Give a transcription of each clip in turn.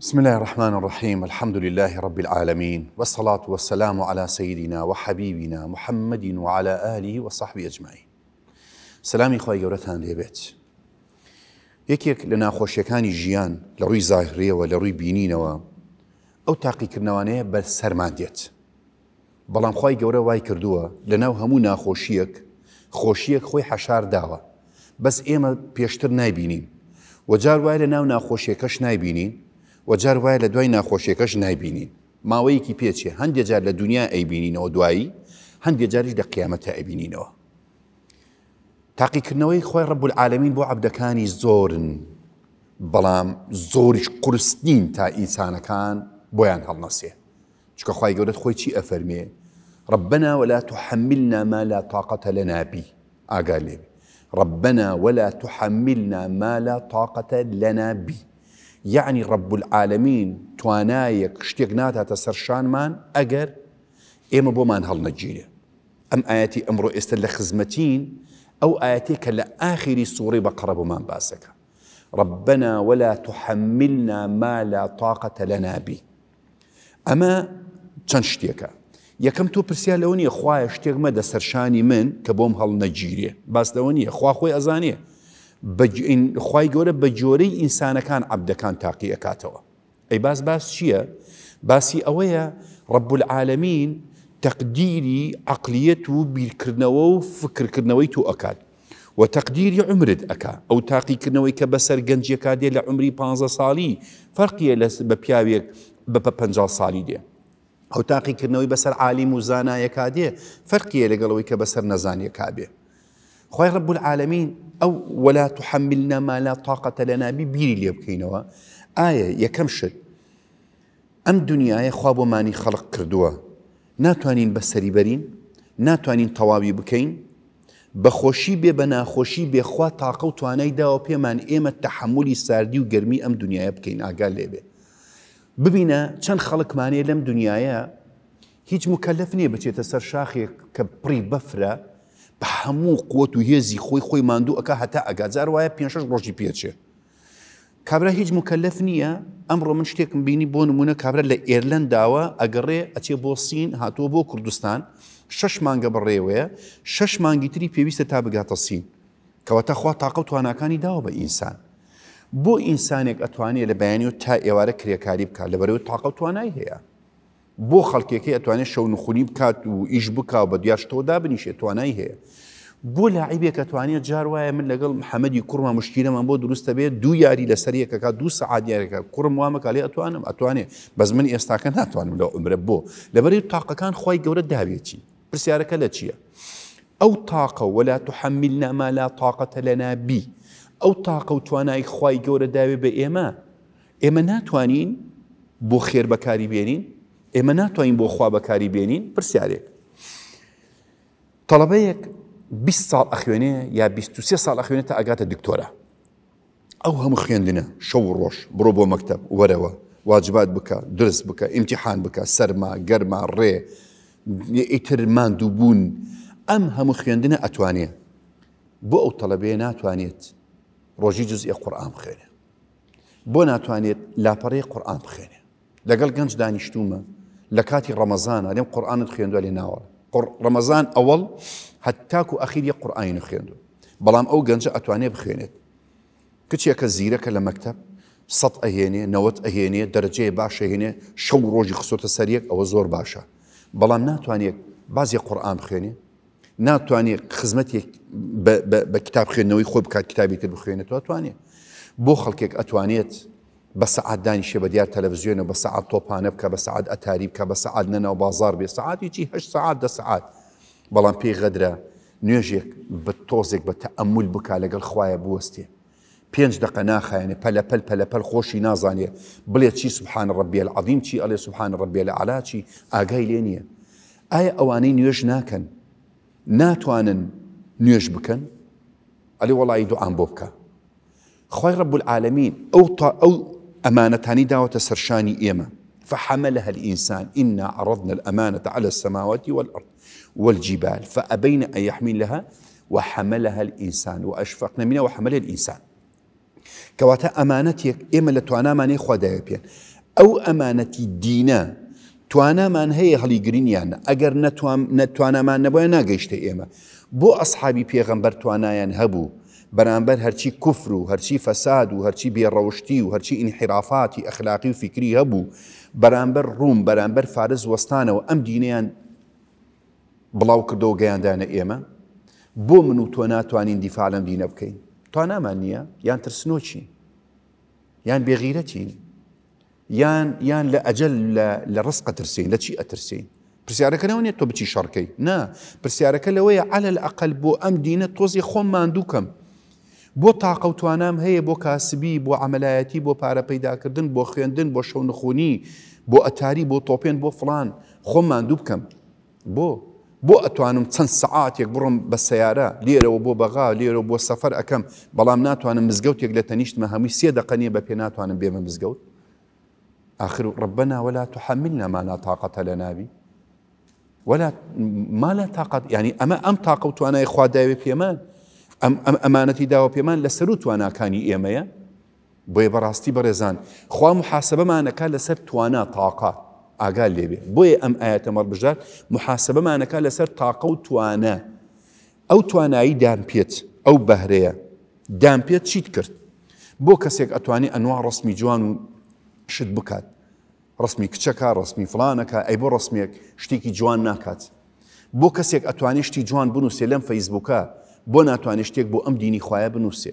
بسم الله الرحمن الرحيم الحمد لله رب العالمين والصلاة والسلام على سيدنا وحبيبنا محمد وعلى آله وصحبه أجمعين سلامي خواهي گەورەتان لێبێت. یەکێک لە ناخۆشیەکانی ژیان لە ڕووی زاهرەوە لە ڕووی بینینەوە ئەو تاقیکردنەوەانەیە بە سەرمان دێت. بەڵام خی گەورە وای کردووە لە ناو هەموو ناخۆشیەک خۆشیەک خۆی حەشار داوە بەس ئێمە پێشتر نایبینین وەجار وای لە ناو ناخۆشیەکەش وەجار وایە لە دوای ناخۆشیەکەش نایبینین ماوەیەکی پێچێ هەندێک جار لە دنیا ئەیبینینەوە دوایی هەندێک جاریش لە قیامەتە ئەبینینەوە تاقیکردنەوەی خۆی ڕەبول العالمین بۆ عبدەکانی زۆرن بەڵام زۆریش قرسنین تا ئینسانەکان بۆیان هەڵنەسێ چکە خی گەورت خۆی چی ئەفەرمێ ربنا ولا تحملنا ما لا طاقة لنا به آقال ربنا ولا تحملنا ما لا طاقة لنا به یعنی ڕب العالمین توانایەک شتێک ناتاتە سەرشانمان ئەگەر ئێمە بۆمان هەڵنەگیرێ ئەم ئاەتی ئەمڕۆ ئێستا لە خزمەتین ئەو ئاەتێک کە لە ئاخری سوڕی بە قڕەبمان باسەکە ربنا ولا تحملنا ما لا طاقة لنا به ئەمە چەند شتێکە یەکەم تۆ پرسیال لەەوە نیە خوایە شتێک مەدە سەرشانی من کە بۆم هەڵ نەگیرێ باس لەەوە نیە خوا خۆی ئەزانێ خی گەورە بە جۆرەی ئینسانەکان عبدەکان تاقی ئەکاتەوە ئەی باس باس چییە؟ باسی ئەوەیە ڕب العالمین تەقدیری عقلیەت و بیرکردنەوە و فکرکردنەوەی تو ئەکات و تەقدیری عمرت ئەکا ئەو تاقیکردنەوەی کە بەسەر گەنجەکە دێ لە عمری 15 ساڵی فەرقیە لە بە پیاوێک بە 50 ساڵی دێ ئەو تاقیکردنەوەی بەسەر عالی و زانایەکا دێ فەرقیە لەگەڵەوەی کە بەسەر نەزانیەکا بێ خۆی ڕب العالمین ئەو ولا تحملنا ما لا طاقة لنا به بیری لێ بکەینەوە ئایا یەکەم شت ئەم دنیاە خوا بۆمانی خەڵق کردووە ناتوانین بە سەریبەرین ناتوانین تەواوی بکەین بەخۆشی بێ بە ناخۆشی بێخوا تاقە و توانای داوە پێمان ئێمە تەحملی ساردی و گرممی ئەم دنیاە بکەین ئاگال لێبێ ببینە چەند خەڵکمانێ لەم دنیاە هیچ مکەلف نییە بچێتە سەر شاخێک کە پڕی بەفرە بە هەموو قوت و هێزی خۆی خۆی ماندوو ئەکە هەتا ئەگاجار وایە پێ شش ڕۆژی پێچێ کابرا هیچ مکەلف نییە ئەمڕۆ من شتێکم بینی بۆ نمونە کابرا لە ئێرلند داوە ئەگەڕێ ئەچێ بۆ سین هاتووە بۆ کوردستان شش مانگە بڕێوەیە شش مانگی تری پێویستە تا بگاتە سین کەواتە خوا تااقە توانەکانی داوە بە ئینسان بۆ ئینسانێک ئەتوانێت لە بەیانی و تا ئێوارە کرێکاری بکات لەبەرەوە تااقە توانای هەیە بۆ خەڵکێکی ئەتوانێت شەو نخونی بکات و ئیش بک و بە دیاشتەوەدا بنیشێت توانای هەیە بۆ لاعیبێک ئەتوانێت جار وایە من لەگەڵ محەممەدی کوڕمە مشکیرەمان بۆ دروستە بێت دو یاری لەسەریەکەکە دو سعادیارەکە کوڕم وامەکالی ئەتوانم ئەتوانێ بەس من ئێستاکە ناتوانم لە عمرە بۆ لەبەری تاقەکان خی گەورە داوێتی پرسیارەکە لە چییە؟ ئەو تاقە ولا تحمل ناما لا تااقەتە لەنا بی ئەو تاقە و توانای خی گەورە داوێ بە ئێمە ئێمە ناتوانین بۆ خێر بەکاری بێنین ئێمە ناتوانین بۆ خوا بەکاری بێنین پرسیارێک تەڵەبەیەک 20 ساڵ ئەخوێنێ یا 23 ساڵ ئەخوێنێتە ئەگاتە دکتۆرە ئەو هەموو خوێندنە شەو ڕۆژ بڕۆ بۆ مەکتب وەرەوە واجبات بکە درست بکە ئیمتیحان بکە سەرما گەرما ڕێ ئیتر ماندوو بوون ئەم هەموو خوێندنە ئەتوانێت بۆ ئەو تەلەبێ ناتوانێت ڕۆژی جزئی قورآام بخێنێ بۆ ناتوانێت لاپەڕێ قورآام بخێنێ لەگەڵ گەنج دانیشتومە لكاتي رمضان هذا قرآن الخيندو اللي ناول قر رمضان أول حتى كو أخير يا قرآن الخيندو بلام أو جنجة أتواني بخينت كتشي أكا زيرة كالمكتب سط أهيني نوت أهيني درجة باشا هيني شو روجي خصوت السريك أو زور باشا بلام ناتواني بعض يا قرآن بخيني ناتواني خزمتي بكتاب خيندو يخوي بكات كتابي تبخيني تواتواني بو خلقك أتوانيت بە سعات دانیشە بە دیار تەلەڤزیۆنە بە سعات تۆپانە بکە بە سعات ئەتاری بکە بە سعات نەنەوە بازار بێ سعاتیکی هە سعات دە سعات بەڵام پێی غەدرە نوێژێک بە تۆزێک بە تەمول بک لەگەڵ خویە بوەستێ پێنج دقە ناخایێنێ پەلەپەل پەلەپەل خۆشی نازانێ بڵێ چی سبحان ڕبیە لە عظیم چی ئەلێ سبحان ڕبیە لە علاچی ئاگای لێ نییە ئایا ئەوانەی نوێژ ناکەن ناتوانن نوێژ بکەن ئەلێ وڵی دوعام بۆ بکە خی ڕب العالمین ئەو ئەو أمانة داوەتە سەرشانی إيما فحملها الإنسان إنا عرضنا الأمانة على السماوات والأرض والجبال فأبين أن يحملها وحملها الإنسان وأشفقنا منها وحمل الإنسان كواتا أمانتك إما لتوانا ماني خدايا أو أمانة دينا توانا من هي هلي جرينيان أجر نتوانا من نبوي ناقشت ايما بو أصحابي بيغمبر يعني هبو بەرامبەر هەرچی کوفر و هەرچی فەساد و هەرچی بێڕەوشتی و هەرچی ئینحرافاتی ئەخلاقی و فکری هەبوو بەرامبەر ڕوم بەرامبەر فارز وەستانەوە ئەم دینیان بڵاو کردەوە گەیاندانە ئێمە بۆ من و تۆ ناتوانین دیفاالم دینە بکەین تا نامان نییە یان ترسنۆچی یان بێغیرەتین یان یان لە ئەجل لە ڕستقە ترسین لە چی ئەترسین پرسیارەکەەوە نیە تۆ بچی شەڕکەی نا پرسیارەکە لەوەیە على الأقل بۆ ئەم دینە تۆزی خۆم ماندووکەم بۆ تاقەوتوانام هەیە بۆ کاسبی بۆ عملایەتی بۆ بو بۆ خوێندن بۆ شەونەخونی بۆ ئەتاری بۆ تۆپێن بۆ فلان خۆم بو بکەم بۆ بۆ ئەتوانم چەند سعاتێک بڕم بە سیارە لێرەوە بۆ بەغا لێرە بۆ سەفەر ئەەکەم بەڵام ناتوانم مزگەوتێک لە تەنیشتمە هەمووی سێ دەقەنیە بە پێ ناتوانم بێمە مزگەوت آخر ربنا ولا تحملنا ما لا طاقة لنا به ولا ما لا طاقة يعني أما أم طاقة وأنا إخوة في يمان ئەمانەتی داوە پێمان لە سەر و تواناکانی ئێمەیە بۆیە بەڕاستی بەڕێزان خوا محاسبەمانەکە لەسەر توانە تااقا ئاگا لێبێ بۆیە ئەم ئاەتە مەڕبژار محاسبەمانەکە لەسەر تااقە و توانە ئەو توانایی دامپێت ئەو بەهرەیە دامپێت چیت کرد بۆ کەسێک ئەتوانی ئەنوا ڕستمی جوان و شت بکات ڕستمی کچەکە ڕستمی فلانەکە ئەی بۆ ڕستمێک شتێکی جوان ناکات بۆ کەسێک ئەتوانی شتی جوان بنووسێ لەم فەیسبووکە بۆ ناتوانێت شتێک بۆ ئەم دینی خویە بنووسێ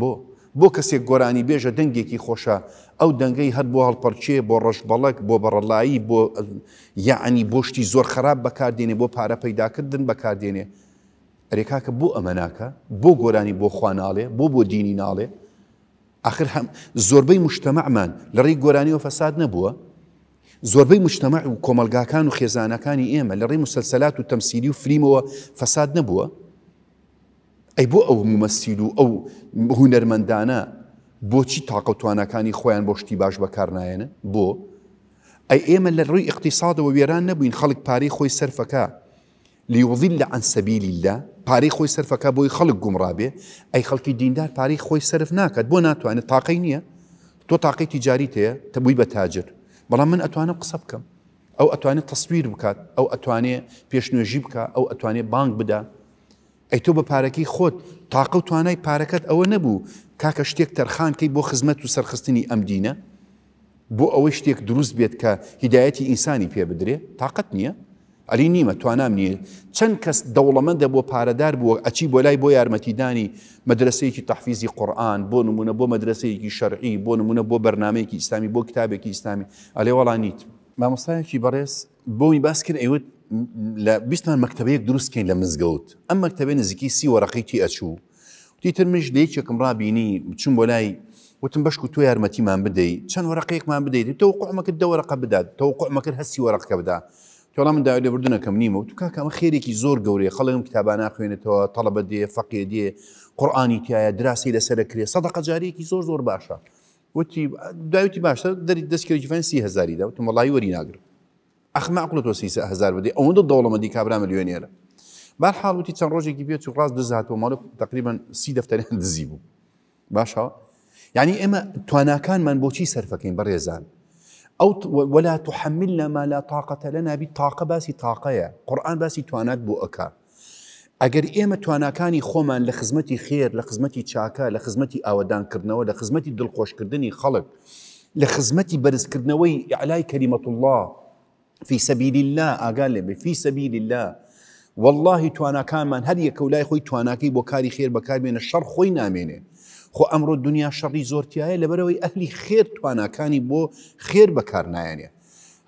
بۆ بۆ کەسێک گۆرانی بێژە دەنگێکی خۆشە ئەو دەنگەی هەر بۆ هەڵپەرچێ بۆ ڕەشبەڵک بۆ بەڕەلایی بۆ یعنی بۆشتی زۆر خراپ بەکاردێنێ بۆ پارە پەیداکردن بەکاردێنێ ئەرێکاکە بۆ ئەمەناکە بۆ گۆرانی بۆ خواناڵێ بۆ بۆ دینی ناڵێ آخر هەم زۆربەی مشتتەمەمان لە ڕێی گۆرانی و فەساد نەبووە زۆربەی مشتتەمە و کۆمەلگاکان و خێزانەکانی ئێمە لە ڕێی مسلسلات و تەمسیری و فریمەوە فەساد نەبووە ئەی بۆ ئەو ممەسیل و ئەو هوەرمەندانە بۆچی تاقەتوانەکانی خۆیان بۆ شتی باش بەکارنایەنە بۆ ئەی ئێمە لە ڕووی اقتصادەوە وێران نەبووین خەڵک پارەی خۆی سەرفەکە لیوەظیل لە ئەنسەبیلی لە پارەی خۆی سەرفەکە بۆی خەڵک گومڕابێ ئەی خەڵکی دیندار پارەی خۆی سرف ناکات بۆ ناتوانێت تاقی نییە تۆ تاقی تیجاری تەیە تەبووی بە تاجر بەڵام من ئەتوانم قسە بکەم ئەو ئەتوانێت تەسویر بکات ئەو ئەتوانێت پێشنوێژی بکە ئەو ئەتوانێت بانک بدە ئەی تۆ بە پارەکەی خۆت تاقە و توانای پارەکەت ئەوە نەبوو کاکە شتێک تەرخانکەی بۆ خزمەت و سەرخستنی ئەم دینە بۆ ئەوەی شتێک دروست بێت کە هیدایەتی ئینسانی پێ بدرێ تااقت نییە ئەلی نیمە توانام نییە چەند کەس دەوڵەمەندە بۆ پارەدار بووە ئەچی بۆ لای بۆ یارمەتیدانی مەدرسەیەکی تەحفیزی قورآن بۆ نمونە بۆ مەدرسەیەکی شەرعی بۆ نمونە بۆ بەرنمەیەکی ئیسلامی بۆ کتابێکی ئیسلامی ئەلێ وەڵانیت مامۆستایەکی بەڕێز بۆی باس کرد ئەیوت لە بیستان مەکتتەبەیەک دروستکەین لە مزگەوت ئەم مەکتتەبێ نزیکی سی وەرەقیتی ئەچوو تیتر منش لەیەکێکم ڕبینی چون بۆ لای وتم بەشک و تۆ یارمەتیمان بدەیت چەند وەرەقەیەکمان بدەیت تۆ قومەکرد دەوەرەقە بدات تۆ قومەکرد هەستی وەرەقەکە بدات تۆڵام من داوای لەبردونەکەم نیمە و توککەمە خێرێکی زۆر گەورەیە خەڵم کتابان ناخوێنێتەوە تەڵبە دێ فەقێ دێ قڕآانی تایە دراسی لەسەر کرێ سەدەقە جارێکی زۆر زۆر باشە وتی داوتی باشە دەری دەستکرێکی فەن سی هزاری دا وتم مەڵی وەری ناگرم اخ ئەخمە عقلت تۆ سیسە هزار بدی ئەوەندە دەوڵەمەدی کابرا ملیۆنێرە بار حاڵوتی چەند ڕۆژێکی بێت و ڕاست دزاتەوە ماڵ تقریبان سی باشا يعني اما باشەوە یعنی ئێمە تواناکانمان بۆچی سەرفەکەین بريزان او ولا تحملنا ما لا طاقة لنا بالطاقة باسي طاقة قرآن باسي توانات بو أكا ئەگەر تو تواناکانی خۆمان لە خزمەتی خێر لە خزمەتی چاکە لە خزمەتی ئاوادانکردنەوە لە خزمەتی دڵخۆشکردنی خەڵک لە خزمەتی بەرزکردنەوەی علای کەریمەت الله في سبيل الله ئاگال لێ في سبيل الله والله تواناکانمان هەر یەکە و لای خۆی تواناکەی بۆ کاری خێر بەکاربێنە شەڕ خۆی نامێنێ خۆ ئەمڕۆ دنیا شەڕی زۆرتیایە لەبەرەوەی ئەهلی خێر تواناکانی بۆ خێر بەکار نایەنێ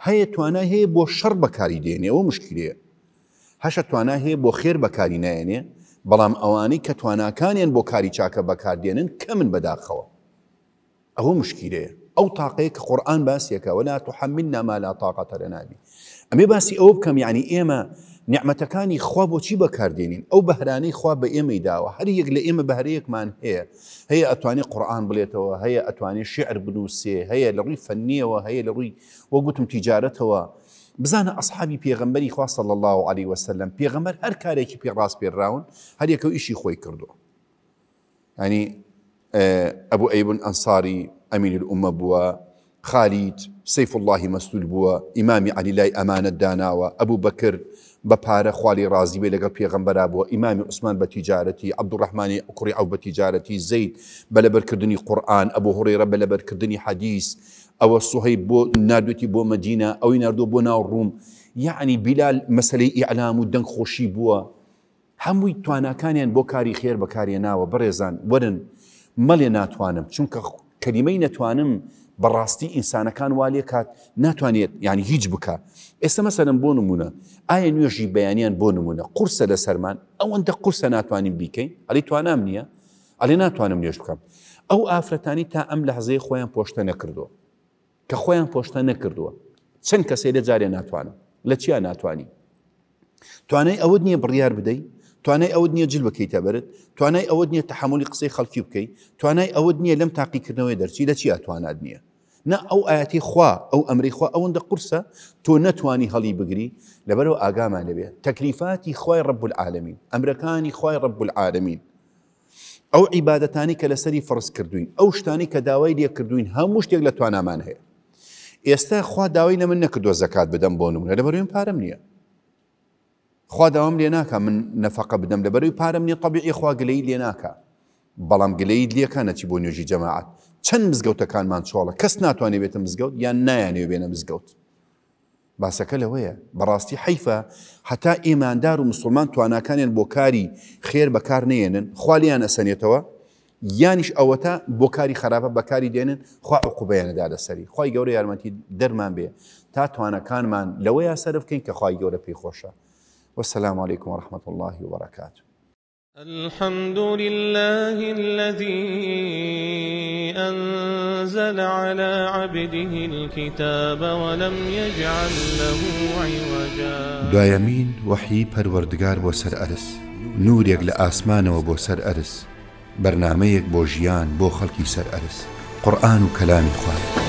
هەیە توانای هەیە بۆ شەڕ بەکاری دێنێەوە مشکلەیە هەشە توانای هەیە بۆ خێر بەکاری نایەنێ بەڵام ئەوانەی کە تواناکانیان بۆ کاری چاکە بەکاردێنن کە من بەداخەوە ئەوە مشکلەیە او طاقيك قران باسيك ولا تحملنا ما لا طاقة لنا به ئەمێ باسی ئەو بکەم یعنی يعني ئێمە نیعممەتەکانی خوا بۆچی بەکاردێنین ئەو بەهرانەی خوا بە ئێمەی داوە هەر یەک لە ئێمە هي هي هەیە ئەتوانێت قورآان بڵێتەوە هەیە شعر بنوسي هي لغوي فنيه وهي لغوي وقوتم ڕووی بزانا اصحابي بيغمبري ئەصحابی صلى الله عليه وسلم پێغەمبەر هەر راس پێڕاست پێراون هل يكو اشي خوي كردو يعني آه، ابو ئەیبن ئەنساری امين الامه بوا خالد سيف الله مەسول بوا امام علي لای امانه دانا وابو بكر بباره پارە رازي رازی بێ لەگەڵ پێغمبەرا بووە ئیمامی عوسمان بە تیجارەتی عبدوڕحمانی کوڕی ئەو بە تیجارەتی زەید بە لەبەرکردنی قورآن ئەبوو هڕێرە بە لەبەرکردنی حەدیث ئەوە سوهەی بۆ نردوێتی بۆ مدینە ئەوی نردۆ بۆ يعني ڕوم مسألة إعلام ودن خوشي بوا هم بووە كان تواناکانیان بۆ کاری خێر بەکارێ ناوە بەڕێزان وەرن مەلێ ناتوانم چونکە کەلیمەی نەتوانم بەڕاستی ئینسانەکان والێ کات ناتوانێت یعنی هیچ بکە ئێستا مەسەرم بۆ نمونە ئایا نوێژی بەیانیان بۆ نمونە قورسە لە سەرمان ئەوەندە قورسە ناتوانین بیکەین ئەلی توانام نییە ئەلێ ناتوانم نوێش بکەم ئەو ئافرەتانی تا ئەم لە حزەی خۆیان پۆشتە نەکردو کە خۆیان پۆشتە نەکردووە چەند کەسێ لە جارێ ناتوانم لە چیا ناتوانانی توانای ئەوت نییە بڕیار بدەیت توانای ئەوە نییە جل بکەیتە بەرت توانای ئەوە نییە تحملی قسەی خەڵکی بکەیت توانای ئەوە نییە لەم تاقیکردنەوەی دەرچی لە چی ئەتوانات نییە نه ئەو ئاەتی خوا ئەو ئەمری خوا ئەوەندە قورسە تۆ نەتوانی هەڵی بگری لەبەرەوە ئاگامان لەبێ تەکلیفاتی خی ڕب العالمین ئەمرەکانی خی ڕب العالمین ئەو عیباەتانی کە لەسەری فڕست کردوین ئەو شتانی کە داوای لێ کردوین هەموو شتێک لە توانامان هەیە ئێستا خوا داوای لە من نەکردووە زکات بدەم بۆ نمونە لەبەرێن پارەم نییە خوا داوام لێ ناکە من نەفقە بدەم لە بەرەوەی پارەم نیە طببیعی خوا گلەی لێ ناکە بەڵام گلەی لەکە نەچی بۆ نوێژی جەماعات چەند مزگەوتەکانمان چۆڵە کەس ناتوانێت بێتە مزگەوت یان نایانێ بێنە مزگەوت باسەکە لەوەیە بەڕاستی حیفە هەتا ئێماندار و مسلمان تواناکانیان بۆ کاری خێر بەکار نێنن خالیان ئەسەنێتەوە یانیش ئەوەتە بۆ کاری خراپە بەکاری دێنن خوا عقوبەیەنەدا لەسەری خی گەورە یارمەتی دەرمان بێ تا توانەکانمان لەوەی یاسەرفکەین کە خی گەورە پێی خۆشە والسلام عليكم ورحمة الله وبركاته الحمد لله الذي أنزل على عبده الكتاب ولم يجعل له عوجا وردگار بو سر أرس نور يقل آسمان و بو سر أرس برنامه بەرنمەیەک بو جيان بو خلقي سر أرس قرآن و كلام خوارد